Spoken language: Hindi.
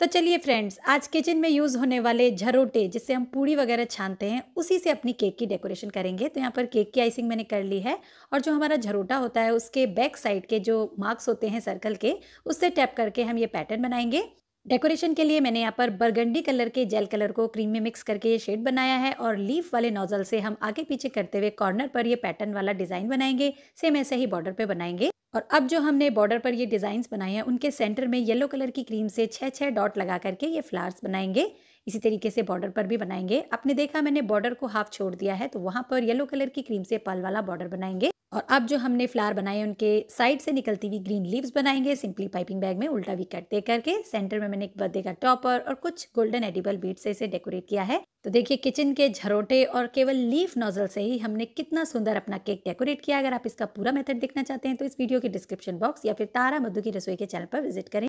तो चलिए फ्रेंड्स आज किचन में यूज़ होने वाले झरोटे जिससे हम पूड़ी वगैरह छानते हैं उसी से अपनी केक की डेकोरेशन करेंगे तो यहाँ पर केक की आइसिंग मैंने कर ली है और जो हमारा झरोटा होता है उसके बैक साइड के जो मार्क्स होते हैं सर्कल के उससे टैप करके हम ये पैटर्न बनाएंगे डेकोरेशन के लिए मैंने यहाँ पर बरगंडी कलर के जेल कलर को क्रीम में मिक्स करके ये शेड बनाया है और लीफ वाले नोजल से हम आगे पीछे करते हुए कॉर्नर पर ये पैटर्न वाला डिज़ाइन बनाएंगे सेम ऐसे ही बॉर्डर पे बनाएंगे और अब जो हमने बॉर्डर पर ये डिज़ाइंस बनाए हैं उनके सेंटर में येलो कलर की क्रीम से छः छः डॉट लगा करके ये फ्लावर्स बनाएंगे इसी तरीके से बॉर्डर पर भी बनाएंगे आपने देखा मैंने बॉर्डर को हाफ छोड़ दिया है तो वहाँ पर येलो कलर की क्रीम से पल वाला बॉर्डर बनाएंगे और अब जो हमने फ्लावर बनाए उनके साइड से निकलती हुई ग्रीन लीव्स बनाएंगे सिंपली पाइपिंग बैग में उल्टा भी कट दे करके सेंटर में मैंने एक बर्थडे का टॉपर और कुछ गोल्डन एडिबल बीट से इसे डेकोरेट किया है तो देखिए किचन के झरोटे और केवल लीफ नोजल से ही हमने कितना सुंदर अपना केक डेकोरेट किया अगर आप इसका पूरा मेथड देखना चाहते हैं तो इस वीडियो के डिस्क्रिप्शन बॉक्स या फिर तारा मधु की रसोई के चैनल पर विजिट करें